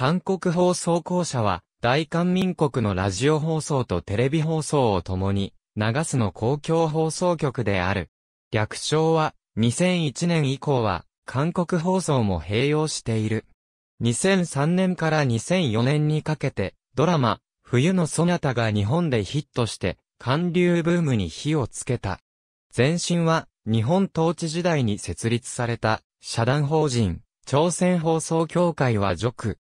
韓国放送公社は、大韓民国のラジオ放送とテレビ放送を共に、長洲の公共放送局である。略称は、2001年以降は、韓国放送も併用している。2003年から2004年にかけて、ドラマ、冬のそなたが日本でヒットして、韓流ブームに火をつけた。前身は、日本統治時代に設立された、社団法人、朝鮮放送協会は属、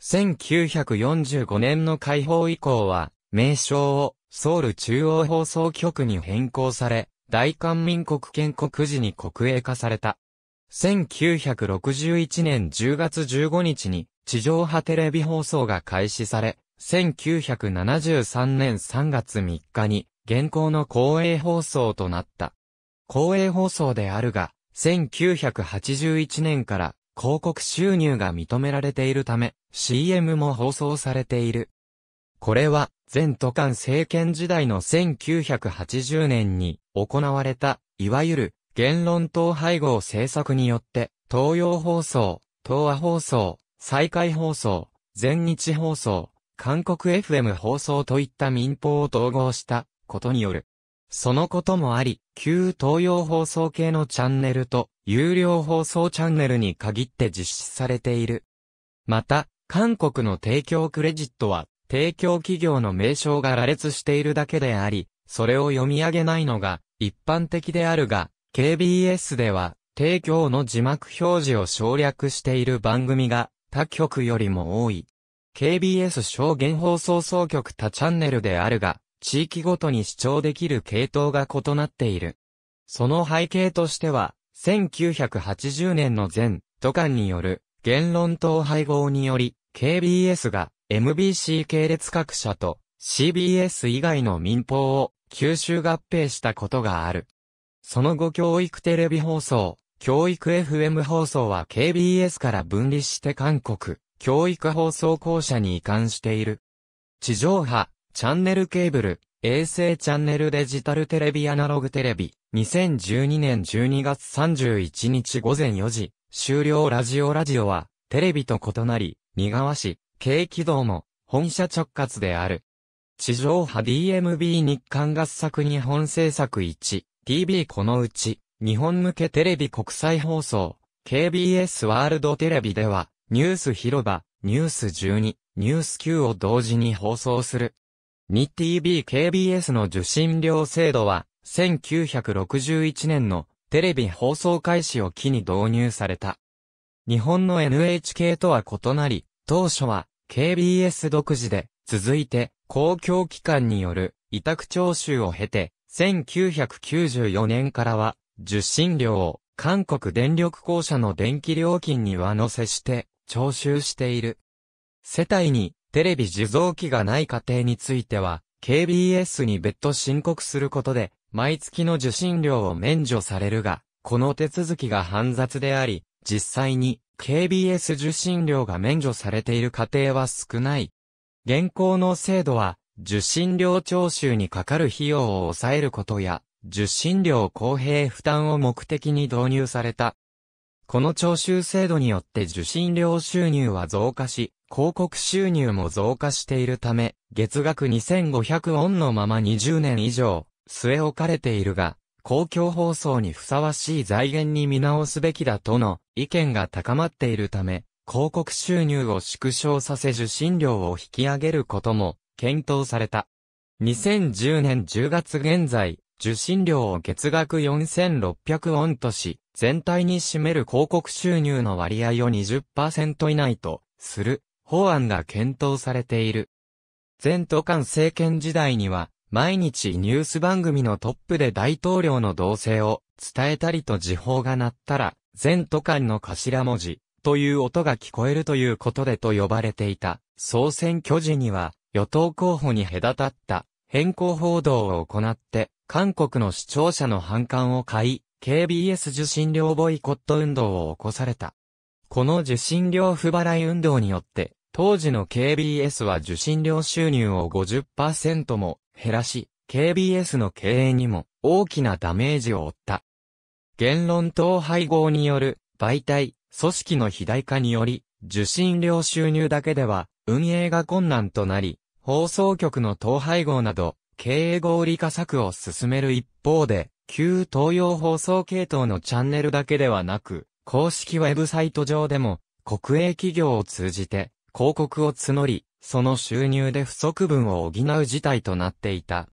1945年の解放以降は、名称をソウル中央放送局に変更され、大韓民国建国時に国営化された。1961年10月15日に地上波テレビ放送が開始され、1973年3月3日に現行の公営放送となった。公営放送であるが、1981年から広告収入が認められているため、CM も放送されている。これは、前都間政権時代の1980年に行われた、いわゆる言論等配合政策によって、東洋放送、東和放送、再開放送、全日放送、韓国 FM 放送といった民放を統合したことによるそのこともあり、旧東洋放送系のチャンネルと有料放送チャンネルに限って実施されている。また、韓国の提供クレジットは、提供企業の名称が羅列しているだけであり、それを読み上げないのが一般的であるが、KBS では、提供の字幕表示を省略している番組が他局よりも多い。KBS 証言放送総局他チャンネルであるが、地域ごとに主張できる系統が異なっている。その背景としては、1980年の前、都間による言論等配合により、KBS が MBC 系列各社と CBS 以外の民放を吸収合併したことがある。その後教育テレビ放送、教育 FM 放送は KBS から分離して韓国、教育放送公社に移管している。地上波、チャンネルケーブル、衛星チャンネルデジタルテレビアナログテレビ、2012年12月31日午前4時、終了ラジオラジオは、テレビと異なり、似川市、軽軌道も、本社直轄である。地上波 DMB 日刊合作日本制作 1TV このうち、日本向けテレビ国際放送、KBS ワールドテレビでは、ニュース広場、ニュース12、ニュース9を同時に放送する。日 TV KBS の受信料制度は、1961年のテレビ放送開始を機に導入された。日本の NHK とは異なり、当初は KBS 独自で、続いて公共機関による委託徴収を経て、1994年からは、受信料を韓国電力公社の電気料金に上乗せして徴収している。世帯にテレビ受像機がない家庭については、KBS に別途申告することで、毎月の受信料を免除されるが、この手続きが煩雑であり、実際に KBS 受信料が免除されている家庭は少ない。現行の制度は、受信料徴収にかかる費用を抑えることや、受信料公平負担を目的に導入されたこの徴収制度によって受信料収入は増加し、広告収入も増加しているため、月額2500ウォンのまま20年以上、据え置かれているが、公共放送にふさわしい財源に見直すべきだとの意見が高まっているため、広告収入を縮小させ受信料を引き上げることも検討された。2010年10月現在、受信料を月額4600ウォンとし、全体に占める広告収入の割合を20%以内とする法案が検討されている。前都間政権時代には、毎日ニュース番組のトップで大統領の動静を伝えたりと時報が鳴ったら、全都間の頭文字という音が聞こえるということでと呼ばれていた。総選挙時には、与党候補に隔たった変更報道を行って、韓国の視聴者の反感を買い、KBS 受信料ボイコット運動を起こされた。この受信料不払い運動によって、当時の KBS は受信料収入を50%も減らし、KBS の経営にも大きなダメージを負った。言論等配合による媒体、組織の肥大化により、受信料収入だけでは運営が困難となり、放送局の統廃合など、経営合理化策を進める一方で、旧東洋放送系統のチャンネルだけではなく、公式ウェブサイト上でも、国営企業を通じて、広告を募り、その収入で不足分を補う事態となっていた。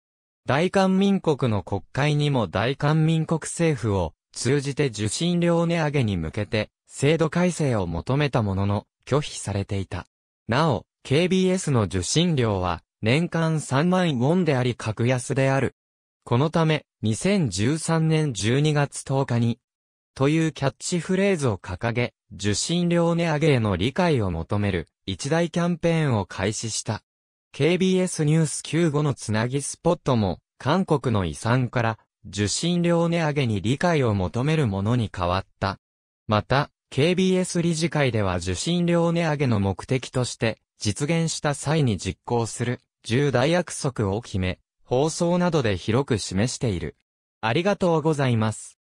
大韓民国の国会にも大韓民国政府を通じて受信料値上げに向けて制度改正を求めたものの拒否されていた。なお、KBS の受信料は年間3万ウォンであり格安であるこのため、2013年12月10日に、というキャッチフレーズを掲げ、受信料値上げへの理解を求める一大キャンペーンを開始した。KBS ニュース95のつなぎスポットも、韓国の遺産から受信料値上げに理解を求めるものに変わった。また、KBS 理事会では受信料値上げの目的として、実現した際に実行する重大約束を決め、放送などで広く示している。ありがとうございます。